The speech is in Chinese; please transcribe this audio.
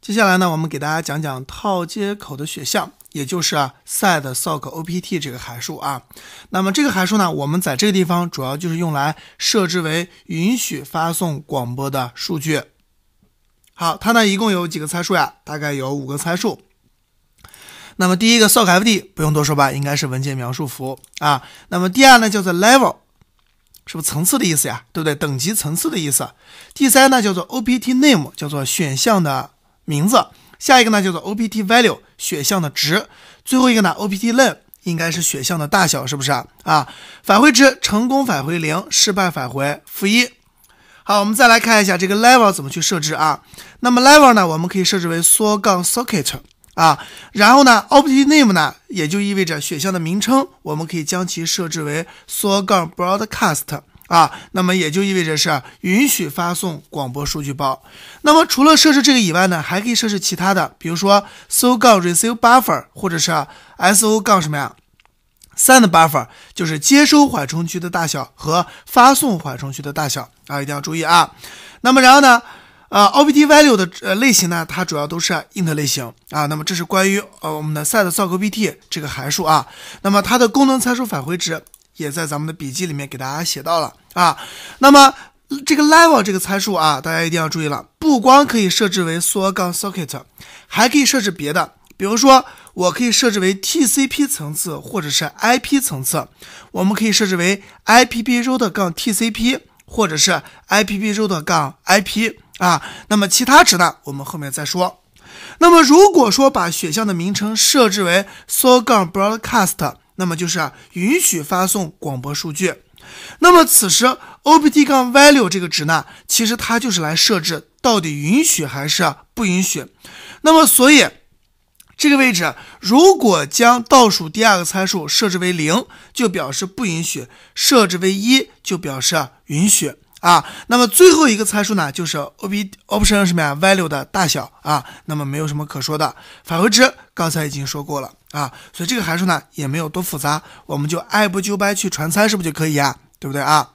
接下来呢，我们给大家讲讲套接口的选项，也就是 setsockopt 这个函数啊。那么这个函数呢，我们在这个地方主要就是用来设置为允许发送广播的数据。好，它呢一共有几个参数呀？大概有五个参数。那么第一个 sockfd 不用多说吧，应该是文件描述符啊。那么第二呢叫做 level，是不是层次的意思呀？对不对？等级层次的意思。第三呢叫做 optname，叫做选项的。名字，下一个呢叫做 opt value 选项的值，最后一个呢 opt len 应该是选项的大小，是不是啊？啊，返回值成功返回零，失败返回负一。好，我们再来看一下这个 level 怎么去设置啊？那么 level 呢，我们可以设置为缩杠 socket 啊，然后呢 opt name 呢，也就意味着选项的名称，我们可以将其设置为缩杠 broadcast。啊，那么也就意味着是允许发送广播数据包。那么除了设置这个以外呢，还可以设置其他的，比如说 SO 杠 receive buffer 或者是 SO 杠什么呀？send buffer 就是接收缓冲区的大小和发送缓冲区的大小啊，一定要注意啊。那么然后呢，呃，opt value 的类型呢，它主要都是 int 类型啊。那么这是关于呃我们的 setsockopt 这个函数啊。那么它的功能参数返回值也在咱们的笔记里面给大家写到了。啊，那么这个 level 这个参数啊，大家一定要注意了，不光可以设置为 s o u r c s o c k e t 还可以设置别的，比如说我可以设置为 TCP 层次或者是 IP 层次，我们可以设置为 i p p r o u t 杠 t c p 或者是 i p p r o u t 杠 i p 啊，那么其他值呢，我们后面再说。那么如果说把选项的名称设置为 s o u r c b r o a d c a s t 那么就是允许发送广播数据。那么此时 opt 杠 value 这个值呢，其实它就是来设置到底允许还是不允许。那么所以这个位置，如果将倒数第二个参数设置为零，就表示不允许；设置为一，就表示允许。啊，那么最后一个参数呢，就是 O B option 什么呀 value 的大小啊，那么没有什么可说的，返回值刚才已经说过了啊，所以这个函数呢也没有多复杂，我们就按部就班去传参，是不是就可以呀？对不对啊？